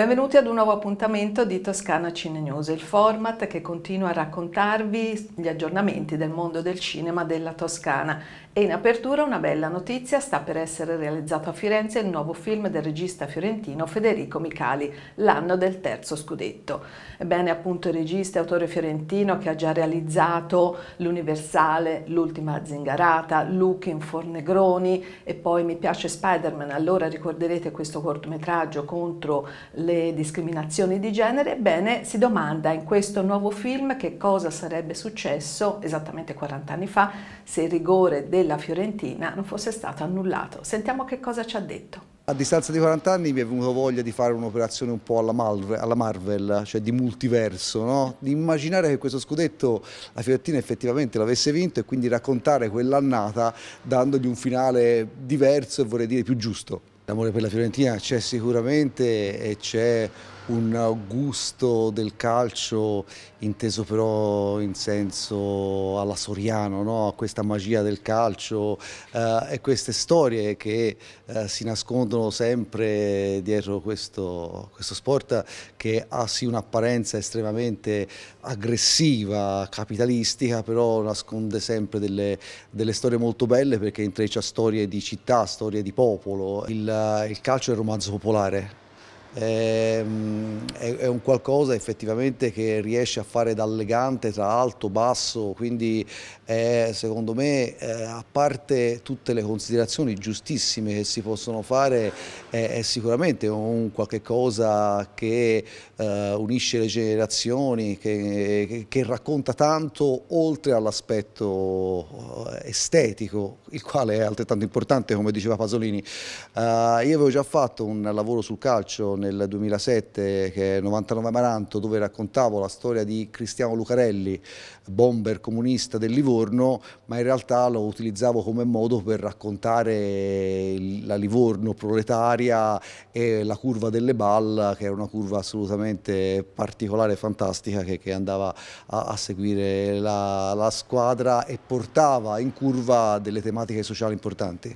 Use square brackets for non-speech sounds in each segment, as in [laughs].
Benvenuti ad un nuovo appuntamento di Toscana Cine News, il format che continua a raccontarvi gli aggiornamenti del mondo del cinema della Toscana. E in apertura una bella notizia, sta per essere realizzato a Firenze il nuovo film del regista fiorentino Federico Micali, L'anno del terzo scudetto. Ebbene, appunto il regista e autore fiorentino che ha già realizzato L'Universale, L'ultima zingarata, Luke in Fornegroni e poi Mi piace Spider-Man, allora ricorderete questo cortometraggio contro le sulle discriminazioni di genere, bene, si domanda in questo nuovo film che cosa sarebbe successo esattamente 40 anni fa se il rigore della Fiorentina non fosse stato annullato. Sentiamo che cosa ci ha detto. A distanza di 40 anni mi è venuto voglia di fare un'operazione un po' alla Marvel, alla Marvel, cioè di multiverso, no? di immaginare che questo scudetto la Fiorentina effettivamente l'avesse vinto e quindi raccontare quell'annata dandogli un finale diverso e vorrei dire più giusto. L'amore per la Fiorentina c'è sicuramente e c'è un gusto del calcio inteso però in senso alla Soriano, no? questa magia del calcio eh, e queste storie che eh, si nascondono sempre dietro questo, questo, sport che ha sì un'apparenza estremamente aggressiva, capitalistica, però nasconde sempre delle, delle storie molto belle perché intreccia storie di città, storie di popolo. il, il calcio è un romanzo popolare. Ehm, è, un qualcosa effettivamente che riesce a fare da legante tra alto e basso, quindi è, secondo me eh, a parte tutte le considerazioni giustissime che si possono fare è, sicuramente un qualche cosa che eh, unisce le generazioni, che, che, racconta tanto oltre all'aspetto eh, estetico, il quale è altrettanto importante come diceva Pasolini. io avevo già fatto un lavoro sul calcio nel 2007 che è 99 Maranto dove raccontavo la storia di Cristiano Lucarelli, bomber comunista del Livorno, ma in realtà lo utilizzavo come modo per raccontare la Livorno proletaria e la curva delle Balla che era una curva assolutamente particolare e fantastica che, che andava a, a seguire la, la squadra e portava in curva delle tematiche sociali importanti.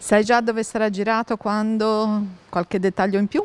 Sai già dove sarà girato quando? Qualche dettaglio in più?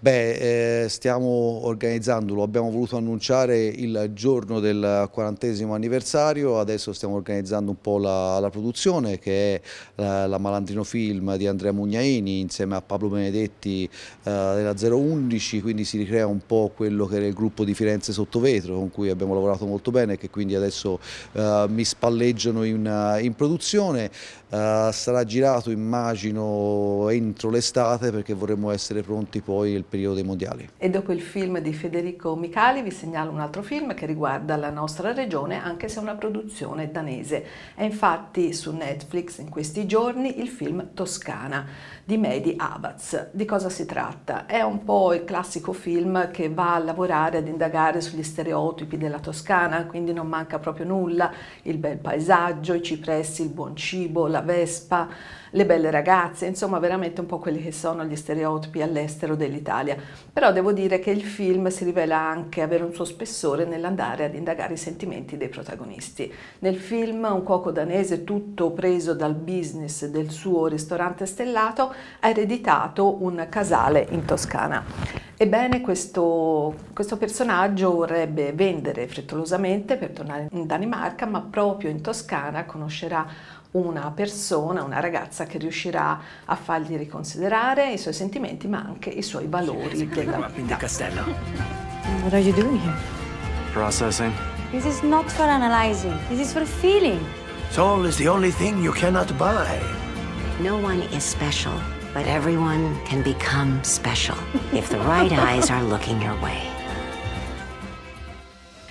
Beh, eh, stiamo organizzando, lo abbiamo voluto annunciare il giorno del 40 anniversario, adesso stiamo organizzando un po' la, la produzione che è la, la, Malandrino Film di Andrea Mugnaini insieme a Pablo Benedetti eh, della 011, quindi si ricrea un po' quello che era il gruppo di Firenze sotto vetro con cui abbiamo lavorato molto bene e che quindi adesso eh, mi spalleggiano in, eh, in produzione. Eh, sarà girato immagino entro l'estate perché vorremmo essere pronti poi il periodo dei mondiali. E dopo il film di Federico Micali vi segnalo un altro film che riguarda la nostra regione, anche se è una produzione danese. È infatti su Netflix in questi giorni il film Toscana di Mehdi Abaz. Di cosa si tratta? È un po' il classico film che va a lavorare, ad indagare sugli stereotipi della Toscana, quindi non manca proprio nulla, il bel paesaggio, i cipressi, il buon cibo, la vespa le belle ragazze, insomma veramente un po' quelli che sono gli stereotipi all'estero dell'Italia. Però devo dire che il film si rivela anche avere un suo spessore nell'andare ad indagare i sentimenti dei protagonisti. Nel film un cuoco danese tutto preso dal business del suo ristorante stellato ha ereditato un casale in Toscana. Ebbene, questo, questo personaggio vorrebbe vendere frettolosamente per tornare in Danimarca, ma proprio in Toscana conoscerà una persona, una ragazza che riuscirà a fargli riconsiderare i suoi sentimenti ma anche i suoi valori della vita. Castello. What are you doing here? Processing. This is not for analyzing. This is for feeling. Soul is the only thing you cannot buy. No one is special. But everyone can become special if the right eyes are looking your way.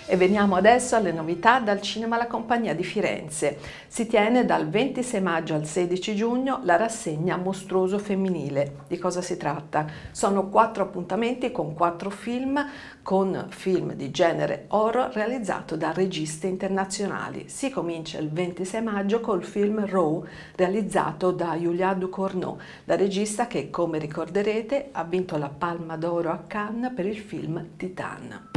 E veniamo adesso alle novità dal Cinema La Compagnia di Firenze. Si tiene dal 26 maggio al 16 giugno la rassegna Mostruoso Femminile. Di cosa si tratta? Sono quattro appuntamenti con quattro film, con film di genere horror realizzato da registe internazionali. Si comincia il 26 maggio col film Row, realizzato da Julia Ducournau, la regista che, come ricorderete, ha vinto la Palma d'Oro a Cannes per il film Titan.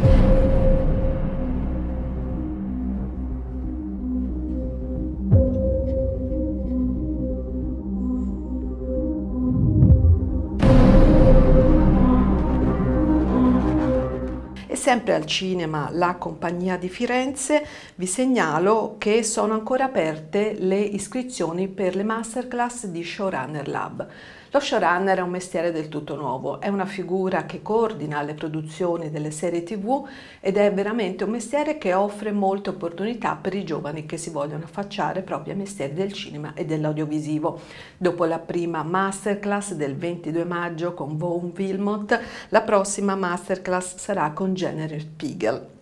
E sempre al cinema La Compagnia di Firenze vi segnalo che sono ancora aperte le iscrizioni per le masterclass di Showrunner Lab. Lo showrunner è un mestiere del tutto nuovo, è una figura che coordina le produzioni delle serie tv ed è veramente un mestiere che offre molte opportunità per i giovani che si vogliono affacciare proprio ai mestieri del cinema e dell'audiovisivo. Dopo la prima masterclass del 22 maggio con Vaughn Wilmot, la prossima masterclass sarà con Jennifer Spiegel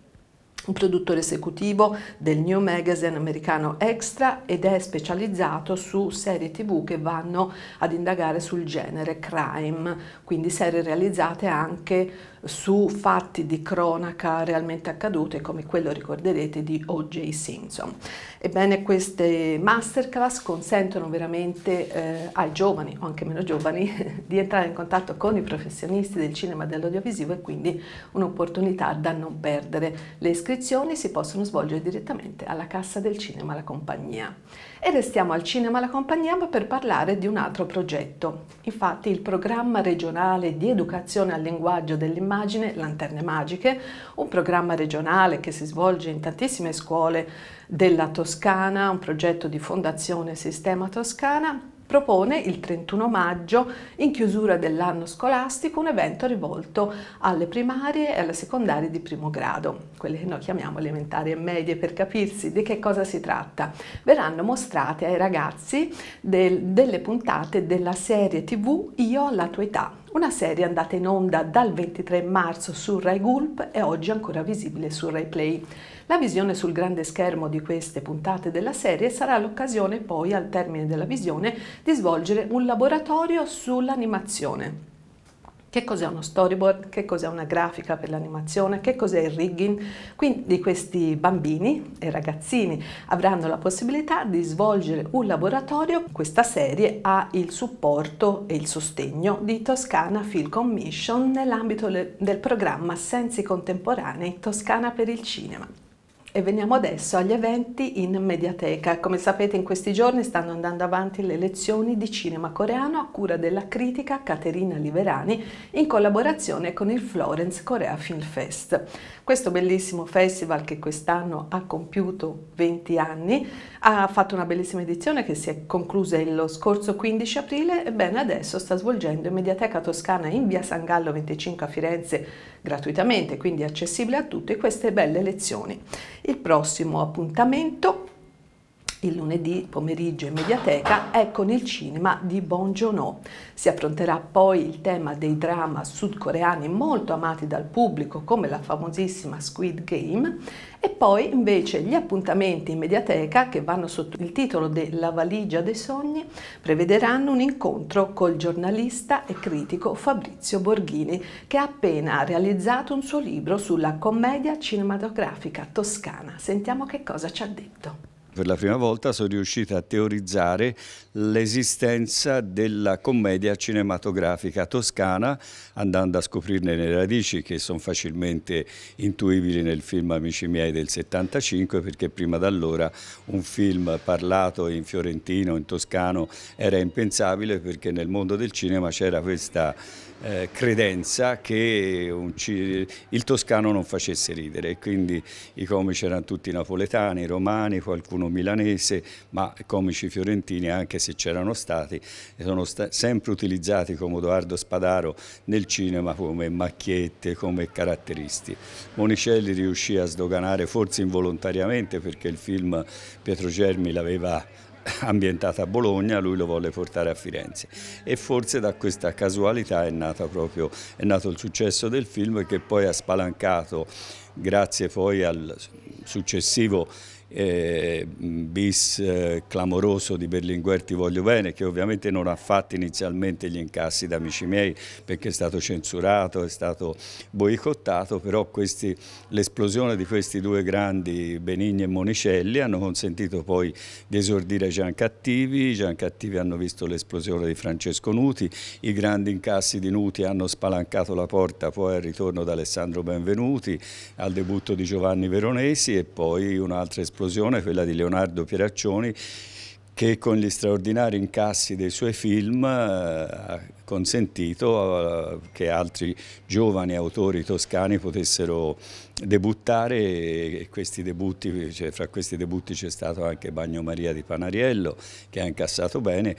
produttore esecutivo del new magazine americano Extra ed è specializzato su serie tv che vanno ad indagare sul genere crime, quindi serie realizzate anche su fatti di cronaca realmente accadute come quello ricorderete di O.J. Simpson. Ebbene queste masterclass consentono veramente eh, ai giovani o anche meno giovani [laughs] di entrare in contatto con i professionisti del cinema e dell'audiovisivo e quindi un'opportunità da non perdere. Le iscrizioni si possono svolgere direttamente alla Cassa del Cinema La Compagnia. E restiamo al cinema La Compagnia per parlare di un altro progetto. Infatti il programma regionale di educazione al linguaggio dell'immagine Lanterne Magiche, un programma regionale che si svolge in tantissime scuole della Toscana, un progetto di Fondazione Sistema Toscana, propone il 31 maggio, in chiusura dell'anno scolastico, un evento rivolto alle primarie e alle secondarie di primo grado, quelle che noi chiamiamo elementari e medie per capirsi di che cosa si tratta. Verranno mostrate ai ragazzi del, delle puntate della serie tv Io alla tua età una serie andata in onda dal 23 marzo su Rai Gulp e oggi ancora visibile su Rai Play. La visione sul grande schermo di queste puntate della serie sarà l'occasione poi, al termine della visione, di svolgere un laboratorio sull'animazione. Che cos'è uno storyboard? Che cos'è una grafica per l'animazione? Che cos'è il rigging? Quindi questi bambini e ragazzini avranno la possibilità di svolgere un laboratorio. Questa serie ha il supporto e il sostegno di Toscana Film Commission nell'ambito del programma Sensi Contemporanei Toscana per il Cinema. E veniamo adesso agli eventi in mediateca. Come sapete in questi giorni stanno andando avanti le lezioni di cinema coreano a cura della critica Caterina Liberani in collaborazione con il Florence Korea Film Fest. Questo bellissimo festival che quest'anno ha compiuto 20 anni ha fatto una bellissima edizione che si è conclusa lo scorso 15 aprile e bene adesso sta svolgendo in Mediateca Toscana in via San Gallo 25 a Firenze gratuitamente, quindi accessibile a tutti, queste belle lezioni. Il prossimo appuntamento il lunedì pomeriggio in mediateca è con ecco il cinema di Bon Joon-ho. Si affronterà poi il tema dei drama sudcoreani molto amati dal pubblico come la famosissima Squid Game e poi invece gli appuntamenti in mediateca che vanno sotto il titolo de La valigia dei sogni prevederanno un incontro col giornalista e critico Fabrizio Borghini che ha appena realizzato un suo libro sulla commedia cinematografica toscana. Sentiamo che cosa ci ha detto per la prima volta sono riuscita a teorizzare l'esistenza della commedia cinematografica toscana andando a scoprirne le radici che sono facilmente intuibili nel film Amici miei del 75 perché prima da allora un film parlato in fiorentino, in toscano era impensabile perché nel mondo del cinema c'era questa eh, credenza che il toscano non facesse ridere, quindi i comici erano tutti napoletani, romani, qualcuno milanese, ma comici fiorentini anche se c'erano stati, sono sta sempre utilizzati come Edoardo Spadaro nel cinema come macchiette, come caratteristi. Monicelli riuscì a sdoganare forse involontariamente perché il film Pietro Germi l'aveva ambientata a Bologna, lui lo volle portare a Firenze e forse da questa casualità è, proprio, è nato il successo del film che poi ha spalancato grazie poi al successivo eh, bis eh, clamoroso di Berlinguer Ti voglio bene, che ovviamente non ha fatto inizialmente gli incassi da amici miei perché è stato censurato, è stato boicottato, però l'esplosione di questi due grandi Benigni e Monicelli hanno consentito poi di esordire Gian Cattivi, Gian Cattivi hanno visto l'esplosione di Francesco Nuti, i grandi incassi di Nuti hanno spalancato la porta poi al ritorno di Alessandro Benvenuti, al debutto di Giovanni Veronesi e poi un'altra esplosione esplosione, quella di Leonardo Pieraccioni, che con gli straordinari incassi dei suoi film eh, ha consentito eh, che altri giovani autori toscani potessero debuttare e questi debutti, cioè fra questi debutti c'è stato anche Bagnomaria di Panariello che ha incassato bene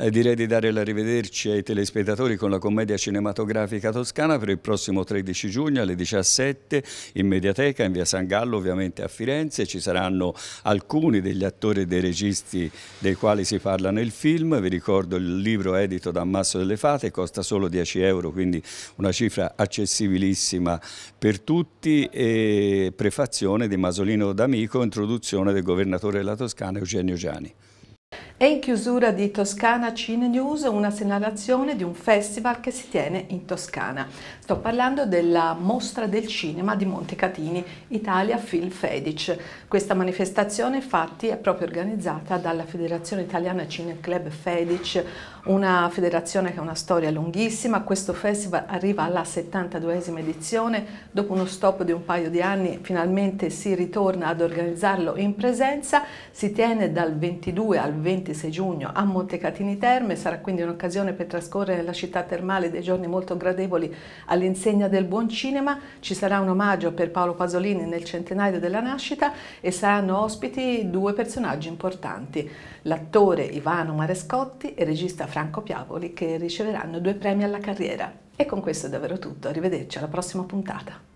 eh, direi di dare l'arrivederci ai telespettatori con la commedia cinematografica toscana per il prossimo 13 giugno alle 17 in Mediateca in via San Gallo ovviamente a Firenze. Ci saranno alcuni degli attori e dei registi dei quali si parla nel film. Vi ricordo il libro edito da Ammasso delle Fate, costa solo 10 euro, quindi una cifra accessibilissima per tutti. E prefazione di Masolino D'Amico, introduzione del governatore della Toscana Eugenio Giani. E in chiusura di Toscana Cine News una segnalazione di un festival che si tiene in Toscana. Sto parlando della Mostra del Cinema di Montecatini, Italia Film Fedic. Questa manifestazione infatti è proprio organizzata dalla Federazione Italiana Cine Club Fedic, una federazione che ha una storia lunghissima. Questo festival arriva alla 72esima edizione, dopo uno stop di un paio di anni finalmente si ritorna ad organizzarlo in presenza, si tiene dal 22 al 20 26 giugno a Montecatini Terme, sarà quindi un'occasione per trascorrere la città termale dei giorni molto gradevoli all'insegna del buon cinema, ci sarà un omaggio per Paolo Pasolini nel centenario della nascita e saranno ospiti due personaggi importanti, l'attore Ivano Marescotti e il regista Franco Piavoli che riceveranno due premi alla carriera. E con questo è davvero tutto, arrivederci alla prossima puntata.